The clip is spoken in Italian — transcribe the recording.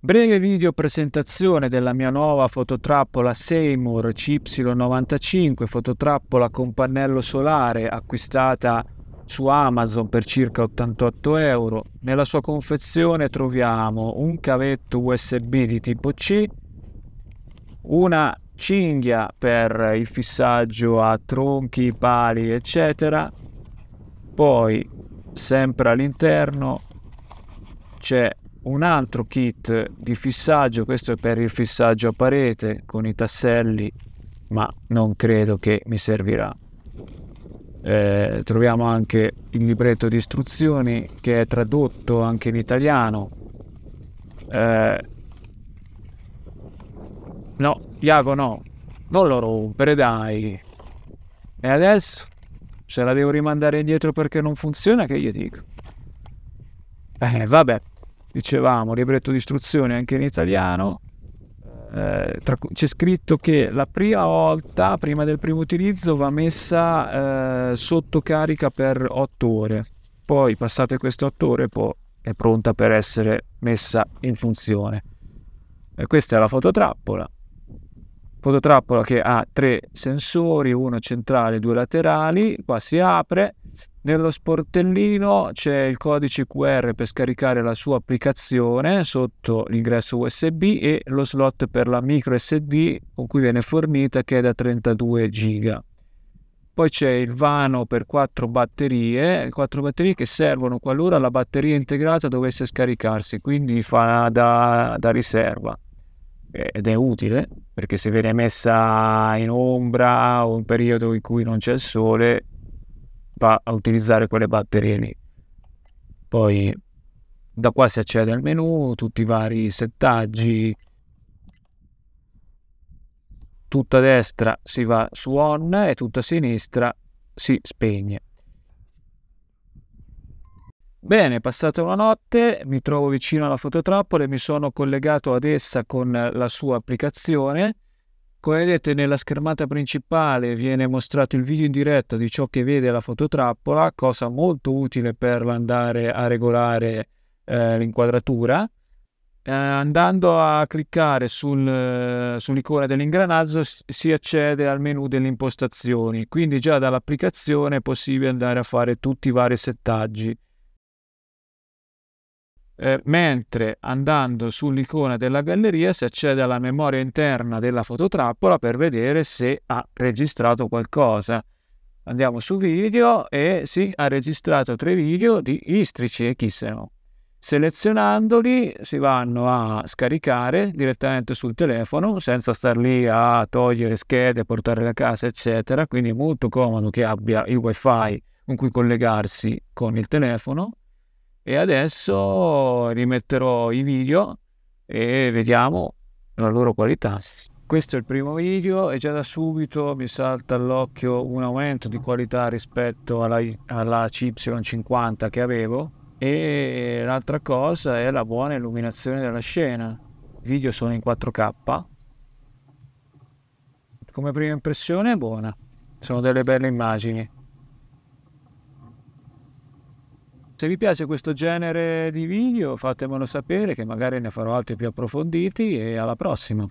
Breve video presentazione della mia nuova fototrappola Seymour CY95, fototrappola con pannello solare acquistata su Amazon per circa 88 euro. Nella sua confezione troviamo un cavetto USB di tipo C, una cinghia per il fissaggio a tronchi, pali, eccetera. Poi, sempre all'interno, c'è un altro kit di fissaggio, questo è per il fissaggio a parete con i tasselli, ma non credo che mi servirà. Eh, troviamo anche il libretto di istruzioni che è tradotto anche in italiano. Eh, no, Iago no, non lo rompere dai. E adesso se la devo rimandare indietro perché non funziona, che gli dico? Eh, vabbè dicevamo, libretto di istruzione anche in italiano, eh, tra, c'è scritto che la prima volta, prima del primo utilizzo, va messa eh, sotto carica per 8 ore, poi passate queste 8 ore poi è pronta per essere messa in funzione. E questa è la fototrappola, fototrappola che ha tre sensori, uno centrale e due laterali, qua si apre, nello sportellino c'è il codice QR per scaricare la sua applicazione sotto l'ingresso USB e lo slot per la micro SD con cui viene fornita che è da 32 GB. Poi c'è il vano per quattro batterie, quattro batterie che servono qualora la batteria integrata dovesse scaricarsi, quindi fa da, da riserva eh, ed è utile perché se viene messa in ombra o in un periodo in cui non c'è il sole va a utilizzare quelle batterie lì. Poi da qua si accede al menu, tutti i vari settaggi. Tutta a destra si va su on e tutta a sinistra si spegne. Bene, passata una notte, mi trovo vicino alla fototrappola e mi sono collegato ad essa con la sua applicazione come vedete nella schermata principale viene mostrato il video in diretta di ciò che vede la fototrappola, cosa molto utile per andare a regolare eh, l'inquadratura. Eh, andando a cliccare sul, eh, sull'icona dell'ingranaggio si accede al menu delle impostazioni, quindi già dall'applicazione è possibile andare a fare tutti i vari settaggi eh, mentre andando sull'icona della galleria si accede alla memoria interna della fototrappola per vedere se ha registrato qualcosa. Andiamo su video e si sì, ha registrato tre video di Istrici e Kisseno. Selezionandoli si vanno a scaricare direttamente sul telefono senza star lì a togliere schede, portare a casa, eccetera. Quindi è molto comodo che abbia il wifi con cui collegarsi con il telefono e adesso rimetterò i video e vediamo la loro qualità questo è il primo video e già da subito mi salta all'occhio un aumento di qualità rispetto alla, alla CY50 che avevo e l'altra cosa è la buona illuminazione della scena i video sono in 4K come prima impressione è buona sono delle belle immagini Se vi piace questo genere di video fatemelo sapere che magari ne farò altri più approfonditi e alla prossima.